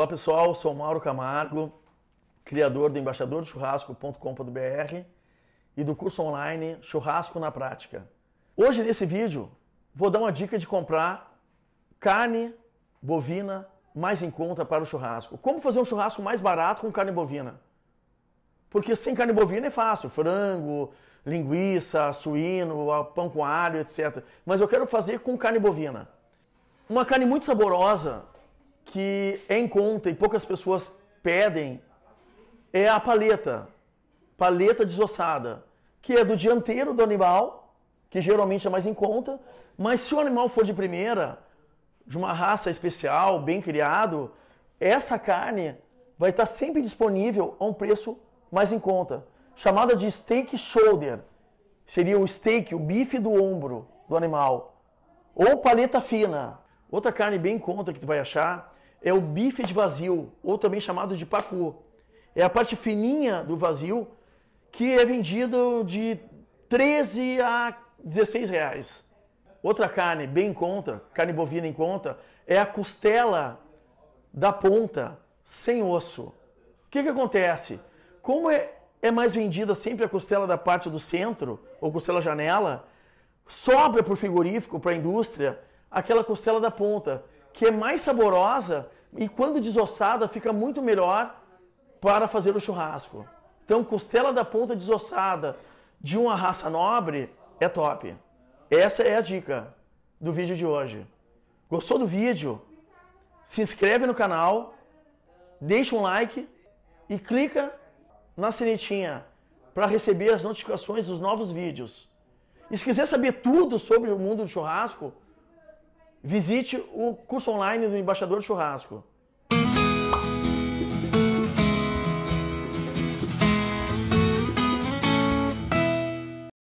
Olá pessoal, sou Mauro Camargo, criador do embaixador churrasco.com.br e do curso online Churrasco na Prática. Hoje nesse vídeo vou dar uma dica de comprar carne bovina mais em conta para o churrasco. Como fazer um churrasco mais barato com carne bovina? Porque sem carne bovina é fácil, frango, linguiça, suíno, pão com alho, etc. Mas eu quero fazer com carne bovina. Uma carne muito saborosa, que é em conta e poucas pessoas pedem é a paleta, paleta desossada, que é do dianteiro do animal, que geralmente é mais em conta, mas se o animal for de primeira, de uma raça especial, bem criado, essa carne vai estar sempre disponível a um preço mais em conta, chamada de steak shoulder. Seria o steak, o bife do ombro do animal, ou paleta fina. Outra carne bem em conta que tu vai achar é o bife de vazio, ou também chamado de pacu. É a parte fininha do vazio que é vendido de 13 a 16 reais. Outra carne bem em conta, carne bovina em conta, é a costela da ponta, sem osso. O que, que acontece? Como é, é mais vendida sempre a costela da parte do centro, ou costela janela, sobra para o frigorífico, para a indústria, aquela costela da ponta que é mais saborosa e quando desossada fica muito melhor para fazer o churrasco. Então, costela da ponta desossada de uma raça nobre é top. Essa é a dica do vídeo de hoje. Gostou do vídeo? Se inscreve no canal, deixa um like e clica na sinetinha para receber as notificações dos novos vídeos. E se quiser saber tudo sobre o mundo do churrasco, Visite o curso online do Embaixador Churrasco.